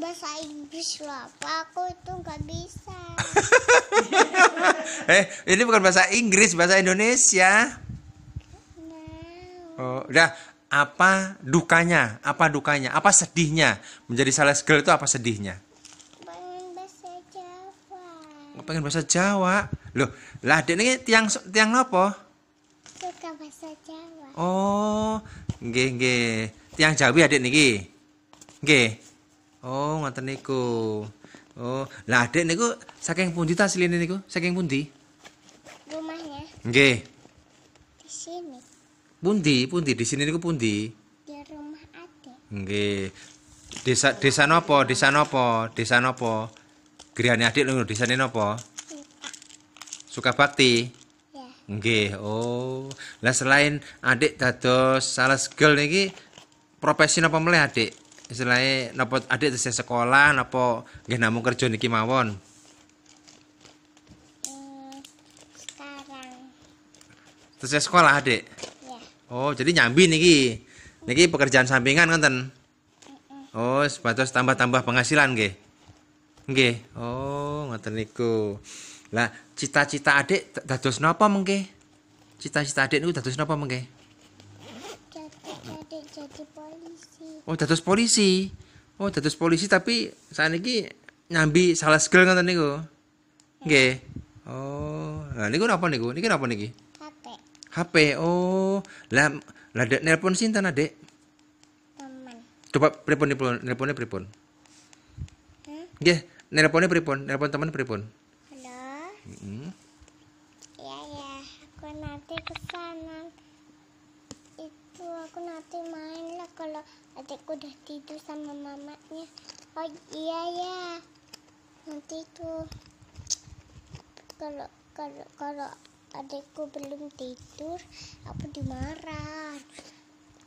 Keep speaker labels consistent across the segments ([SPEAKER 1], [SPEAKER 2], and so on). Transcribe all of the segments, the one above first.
[SPEAKER 1] bahasa Inggris loh apa aku itu nggak bisa
[SPEAKER 2] eh ini bukan bahasa Inggris bahasa Indonesia oh udah apa dukanya apa dukanya apa sedihnya menjadi sales girl itu apa sedihnya pengen bahasa Jawa oh, pengen bahasa Jawa loh lah ini tiang tiang apa suka bahasa Jawa oh nggih nggih tiang Jawi adik niki nggih Oh, ngoten niku. Oh, lah adik niku saking pundi ta asline niku? Saking pundi? Rumahnya. Nggih. Di sini. Pundi? Pundi di sini niku pundi? Di rumah adik. Nggih. Desa desa Nopo Desa Nopo Desa Nopo. Griyane adik di desane Suka bakti. Ya. Nggih. Oh. Lah selain adik dados sales girl niki profesi napa mulai adik? istilahnya nopo adik tuh ya sekolah nopo gak namu kerja niki mawon terus sekarang ya sekolah adik ya. oh jadi nyambi niki niki pekerjaan sampingan ten uh -uh. oh sebatas tambah-tambah penghasilan nggih nggih oh ngoten niku lah cita-cita adik dados nopo mengke cita-cita adik niku dados nopo mengke jadi polisi. Oh, dados polisi. Oh, dados polisi tapi ini nyambi salah skill ngoten niku. Ya. Nggih. Oh, nah niku napa niku? Niki napa niki? HP. HP. Oh, lah lah dek nelpon sinten, ah, Dek? Teman. Coba pripun nelpon nelponnya pripun? Hmm? Nggih, nelponnya pripun? Nelpon teman pripun? Halo. Heeh. Mm -hmm.
[SPEAKER 1] Iya, ya. Aku nanti ke sana aku nanti main lah kalau adikku udah tidur sama mamanya oh iya ya nanti tuh kalau kalau kalau adikku belum tidur aku dimarah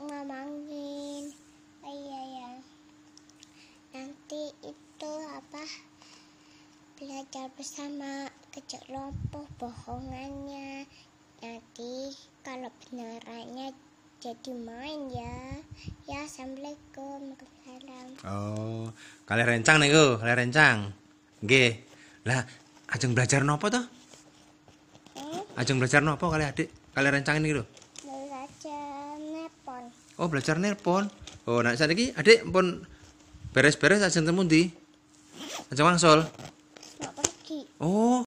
[SPEAKER 1] ngamangin oh, iya ya nanti itu apa belajar bersama kecil kelompok bohongannya nanti kalau benarannya jadi main ya ya assalamualaikum
[SPEAKER 2] salam oh kalian rencang nih kalian rencang Oke, lah ajeng belajar nopo toh hmm? ajeng belajar nopo kali adik kalian rencang ini gitu
[SPEAKER 1] belajar nelpon
[SPEAKER 2] oh belajar nelpon oh nak lagi ini adik pun beres-beres ajeng temu di ajeng wangsol oh